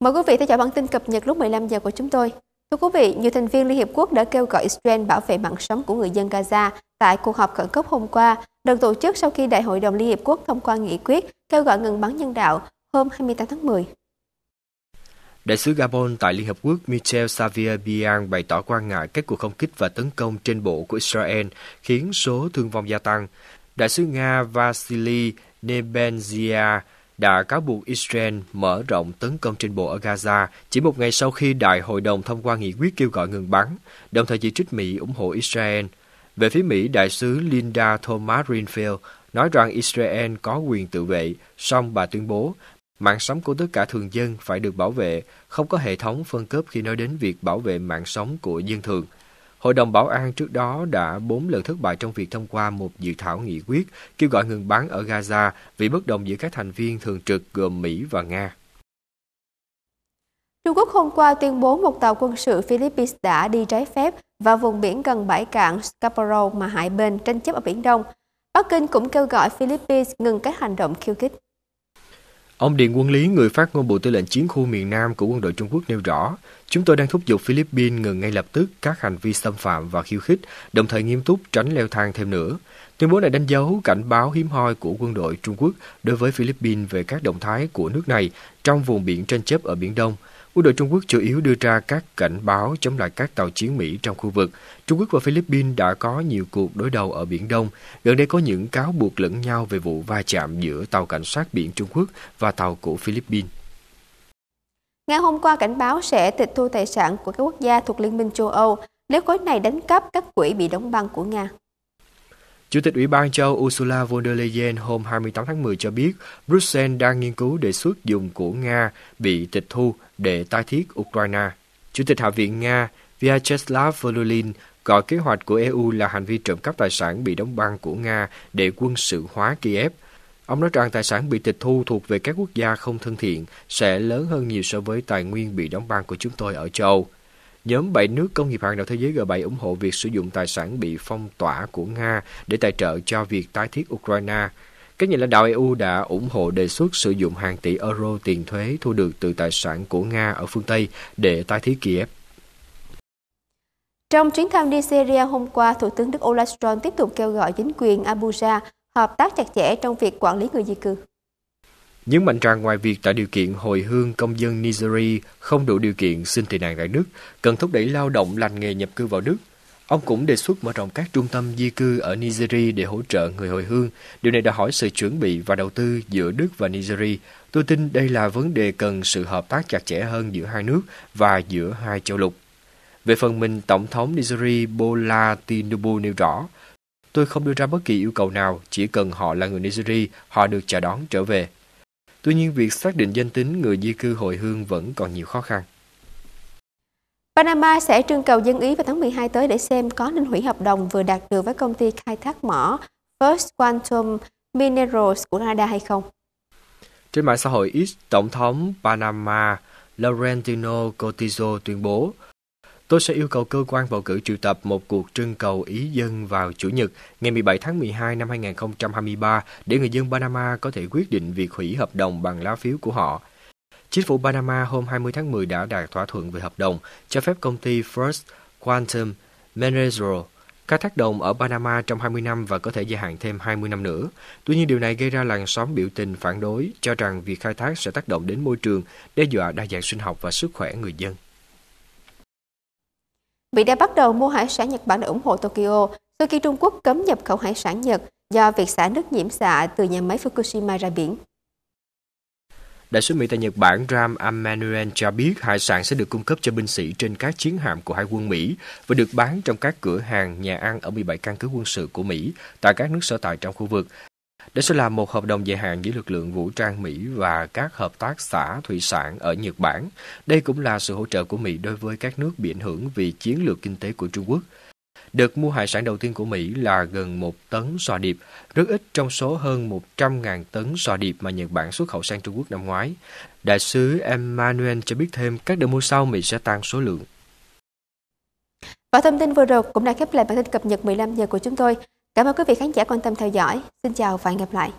Mời quý vị theo dõi bản tin cập nhật lúc 15 giờ của chúng tôi. Thưa quý vị, nhiều thành viên Liên Hiệp Quốc đã kêu gọi Israel bảo vệ mạng sống của người dân Gaza tại cuộc họp khẩn cấp hôm qua, được tổ chức sau khi Đại hội đồng Liên Hiệp Quốc thông qua nghị quyết kêu gọi ngừng bắn nhân đạo hôm 28 tháng 10. Đại sứ Gabon tại Liên Hợp Quốc Michel Xavier Bian bày tỏ quan ngại các cuộc không kích và tấn công trên bộ của Israel khiến số thương vong gia tăng. Đại sứ Nga Vasily Nebenzia đã cáo buộc Israel mở rộng tấn công trên bộ ở Gaza chỉ một ngày sau khi Đại hội đồng thông qua nghị quyết kêu gọi ngừng bắn, đồng thời chỉ trích Mỹ ủng hộ Israel. Về phía Mỹ, đại sứ Linda Thomas Greenfield nói rằng Israel có quyền tự vệ, song bà tuyên bố mạng sống của tất cả thường dân phải được bảo vệ, không có hệ thống phân cấp khi nói đến việc bảo vệ mạng sống của dân thường – Hội đồng Bảo an trước đó đã bốn lần thất bại trong việc thông qua một dự thảo nghị quyết kêu gọi ngừng bắn ở Gaza vì bất đồng giữa các thành viên thường trực gồm Mỹ và Nga. Trung Quốc hôm qua tuyên bố một tàu quân sự Philippines đã đi trái phép vào vùng biển gần bãi cạn Scarborough mà hai bên tranh chấp ở Biển Đông. Bắc Kinh cũng kêu gọi Philippines ngừng các hành động khiêu khích. Ông Điền Quân Lý, người phát ngôn Bộ Tư lệnh Chiến khu miền Nam của quân đội Trung Quốc nêu rõ, chúng tôi đang thúc giục Philippines ngừng ngay lập tức các hành vi xâm phạm và khiêu khích, đồng thời nghiêm túc tránh leo thang thêm nữa. Tuyên bố này đánh dấu cảnh báo hiếm hoi của quân đội Trung Quốc đối với Philippines về các động thái của nước này trong vùng biển tranh chấp ở Biển Đông – Quân đội Trung Quốc chủ yếu đưa ra các cảnh báo chống lại các tàu chiến Mỹ trong khu vực. Trung Quốc và Philippines đã có nhiều cuộc đối đầu ở Biển Đông. Gần đây có những cáo buộc lẫn nhau về vụ va chạm giữa tàu cảnh sát biển Trung Quốc và tàu của Philippines. Ngày hôm qua cảnh báo sẽ tịch thu tài sản của các quốc gia thuộc Liên minh châu Âu nếu khối này đánh cắp các quỹ bị đóng băng của Nga. Chủ tịch Ủy ban châu Ursula von der Leyen hôm 28 tháng 10 cho biết Bruxelles đang nghiên cứu đề xuất dùng của Nga bị tịch thu để tái thiết Ukraine. Chủ tịch Hạ viện Nga Vyacheslav Volodin gọi kế hoạch của EU là hành vi trộm cắp tài sản bị đóng băng của Nga để quân sự hóa Kiev. Ông nói rằng tài sản bị tịch thu thuộc về các quốc gia không thân thiện sẽ lớn hơn nhiều so với tài nguyên bị đóng băng của chúng tôi ở châu Âu. Nhóm 7 nước công nghiệp hàng đầu thế giới G7 ủng hộ việc sử dụng tài sản bị phong tỏa của Nga để tài trợ cho việc tái thiết Ukraine. Các nhà lãnh đạo EU đã ủng hộ đề xuất sử dụng hàng tỷ euro tiền thuế thu được từ tài sản của Nga ở phương Tây để tái thiết Kiev. Trong chuyến thăm đi Syria hôm qua, Thủ tướng Đức Olaf Scholz tiếp tục kêu gọi chính quyền Abuja hợp tác chặt chẽ trong việc quản lý người di cư. Nhấn mạnh rằng ngoài việc tạo điều kiện hồi hương công dân Nigeria không đủ điều kiện xin tị nạn tại nước, cần thúc đẩy lao động lành nghề nhập cư vào nước. Ông cũng đề xuất mở rộng các trung tâm di cư ở Nigeria để hỗ trợ người hồi hương. Điều này đòi hỏi sự chuẩn bị và đầu tư giữa Đức và Nigeria. Tôi tin đây là vấn đề cần sự hợp tác chặt chẽ hơn giữa hai nước và giữa hai châu lục. Về phần mình, Tổng thống Nigeria Bola Tinubu nêu rõ, Tôi không đưa ra bất kỳ yêu cầu nào, chỉ cần họ là người Nigeria, họ được chào đón trở về. Tuy nhiên, việc xác định danh tính người di cư hồi hương vẫn còn nhiều khó khăn. Panama sẽ trưng cầu dân ý vào tháng 12 tới để xem có nên hủy hợp đồng vừa đạt được với công ty khai thác mỏ First Quantum Minerals của Canada hay không. Trên mạng xã hội X, Tổng thống Panama Laurentino Cortizo tuyên bố Tôi sẽ yêu cầu cơ quan bầu cử triệu tập một cuộc trưng cầu ý dân vào Chủ nhật ngày 17 tháng 12 năm 2023 để người dân Panama có thể quyết định việc hủy hợp đồng bằng lá phiếu của họ. Chính phủ Panama hôm 20 tháng 10 đã đạt thỏa thuận về hợp đồng cho phép công ty First Quantum Minerals khai thác đồng ở Panama trong 20 năm và có thể gia hạn thêm 20 năm nữa. Tuy nhiên điều này gây ra làn sóng biểu tình phản đối, cho rằng việc khai thác sẽ tác động đến môi trường, đe dọa đa dạng sinh học và sức khỏe người dân. Mỹ đã bắt đầu mua hải sản Nhật Bản để ủng hộ Tokyo sau khi Trung Quốc cấm nhập khẩu hải sản Nhật do việc xả nước nhiễm xạ từ nhà máy Fukushima ra biển. Đại sứ Mỹ tại Nhật Bản Ram Emanuel cho biết hải sản sẽ được cung cấp cho binh sĩ trên các chiến hạm của Hải quân Mỹ và được bán trong các cửa hàng, nhà ăn ở 17 căn cứ quân sự của Mỹ tại các nước sở tại trong khu vực đây sẽ là một hợp đồng dài hạn giữa lực lượng vũ trang Mỹ và các hợp tác xã thủy sản ở Nhật Bản. Đây cũng là sự hỗ trợ của Mỹ đối với các nước bị ảnh hưởng vì chiến lược kinh tế của Trung Quốc. Đợt mua hải sản đầu tiên của Mỹ là gần 1 tấn sò điệp, rất ít trong số hơn 100.000 tấn sò điệp mà Nhật Bản xuất khẩu sang Trung Quốc năm ngoái. Đại sứ Emmanuel cho biết thêm các đợt mua sau Mỹ sẽ tăng số lượng. Và thông tin vừa rồi cũng đã khép lại bản tin cập nhật 15 giờ của chúng tôi. Cảm ơn quý vị khán giả quan tâm theo dõi. Xin chào và hẹn gặp lại.